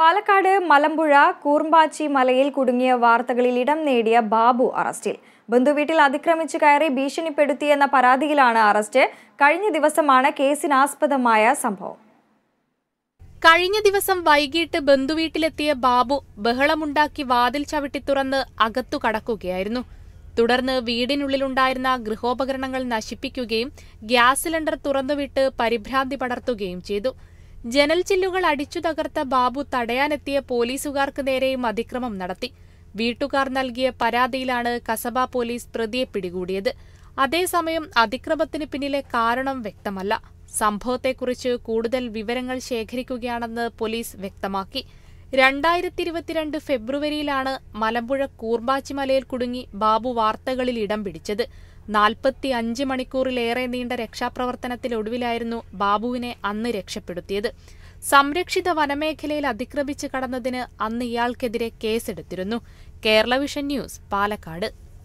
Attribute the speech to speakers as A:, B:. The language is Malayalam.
A: പാലക്കാട് മലമ്പുഴ കൂർമ്പാച്ചി മലയിൽ കുടുങ്ങിയ വാർത്തകളിൽ ഇടം നേടിയ ബാബു അറസ്റ്റിൽ ബന്ധുവീട്ടിൽ അതിക്രമിച്ചു കയറി ഭീഷണിപ്പെടുത്തിയെന്ന പരാതിയിലാണ് അറസ്റ്റ് കഴിഞ്ഞ ദിവസമാണ് കേസിനാസ്പദമായ സംഭവം കഴിഞ്ഞ ദിവസം വൈകിട്ട്
B: ബന്ധുവീട്ടിലെത്തിയ ബാബു ബഹളമുണ്ടാക്കി വാതിൽ ചവിട്ടി തുറന്ന് അകത്തു കടക്കുകയായിരുന്നു തുടർന്ന് വീടിനുള്ളിലുണ്ടായിരുന്ന ഗൃഹോപകരണങ്ങൾ നശിപ്പിക്കുകയും ഗ്യാസ് സിലിണ്ടർ തുറന്നുവിട്ട് പരിഭ്രാന്തി പടർത്തുകയും ചെയ്തു ജനൽ ചില്ലുകൾ അടിച്ചു തകർത്ത ബാബു തടയാനെത്തിയ പോലീസുകാർക്ക് നേരെയും അതിക്രമം നടത്തി വീട്ടുകാർ നൽകിയ പരാതിയിലാണ് കസബ പോലീസ് പ്രതിയെ പിടികൂടിയത് അതേസമയം അതിക്രമത്തിന് പിന്നിലെ കാരണം വ്യക്തമല്ല സംഭവത്തെക്കുറിച്ച് കൂടുതൽ വിവരങ്ങൾ ശേഖരിക്കുകയാണെന്ന് പോലീസ് വ്യക്തമാക്കി രണ്ടായിരത്തി ഇരുപത്തിരണ്ട് ഫെബ്രുവരിയിലാണ് മലമ്പുഴ കൂർബാച്ചിമലയിൽ കുടുങ്ങി ബാബു വാർത്തകളിൽ ഇടം പിടിച്ചത് നാൽപ്പത്തി അഞ്ച് മണിക്കൂറിലേറെ നീണ്ട രക്ഷാപ്രവർത്തനത്തിലൊടുവിലായിരുന്നു ബാബുവിനെ അന്ന് രക്ഷപ്പെടുത്തിയത് സംരക്ഷിത വനമേഖലയിൽ അതിക്രമിച്ച് കടന്നതിന് അന്ന് ഇയാൾക്കെതിരെ കേസെടുത്തിരുന്നു കേരള വിഷൻ ന്യൂസ് പാലക്കാട്